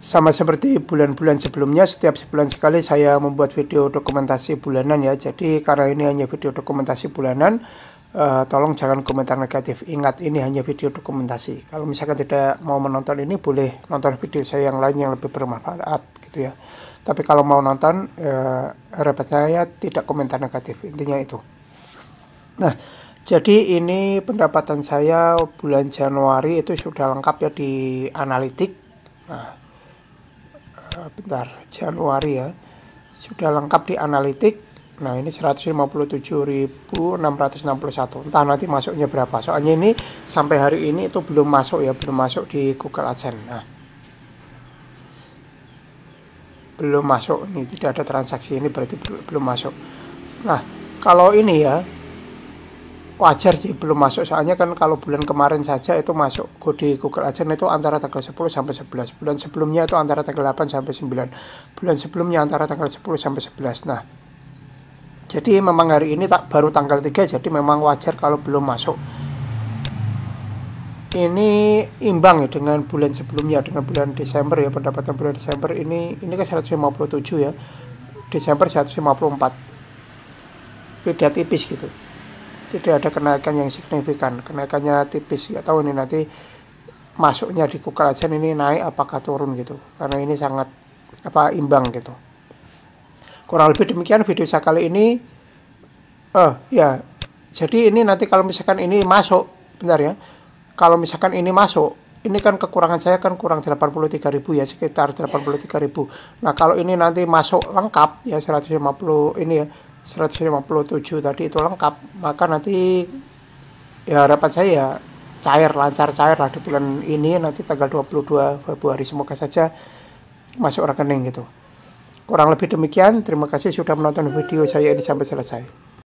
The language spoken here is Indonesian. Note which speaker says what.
Speaker 1: sama seperti bulan-bulan sebelumnya setiap sebulan sekali saya membuat video dokumentasi bulanan ya jadi karena ini hanya video dokumentasi bulanan uh, tolong jangan komentar negatif ingat ini hanya video dokumentasi kalau misalkan tidak mau menonton ini boleh nonton video saya yang lain yang lebih bermanfaat gitu ya tapi kalau mau nonton uh, harapan saya tidak komentar negatif intinya itu nah jadi ini pendapatan saya bulan Januari itu sudah lengkap ya di analitik nah Eh, bentar Januari ya sudah lengkap di analitik nah ini 157.661 entah nanti masuknya berapa soalnya ini sampai hari ini itu belum masuk ya belum masuk di Google AdSense nah belum masuk Ini tidak ada transaksi ini berarti belum masuk nah kalau ini ya wajar sih belum masuk soalnya kan kalau bulan kemarin saja itu masuk di Google Adsense itu antara tanggal 10 sampai 11 bulan sebelumnya itu antara tanggal 8 sampai 9 bulan sebelumnya antara tanggal 10 sampai 11 nah jadi memang hari ini tak baru tanggal 3 jadi memang wajar kalau belum masuk ini imbang ya dengan bulan sebelumnya dengan bulan Desember ya pendapatan bulan Desember ini ini ke kan 157 ya Desember 154 beda tipis gitu tidak ada kenaikan yang signifikan kenaikannya tipis ya tahu ini nanti masuknya di Google Adsense ini naik apakah turun gitu karena ini sangat apa imbang gitu kurang lebih demikian video saya kali ini oh ya jadi ini nanti kalau misalkan ini masuk bentar ya kalau misalkan ini masuk ini kan kekurangan saya kan kurang 83.000 ya sekitar 83.000 nah kalau ini nanti masuk lengkap ya 150 ini ya 157 tadi itu lengkap maka nanti ya harapan saya ya cair lancar cair lah di bulan ini nanti tanggal 22 Februari semoga saja masuk rekening gitu kurang lebih demikian terima kasih sudah menonton video saya ini sampai selesai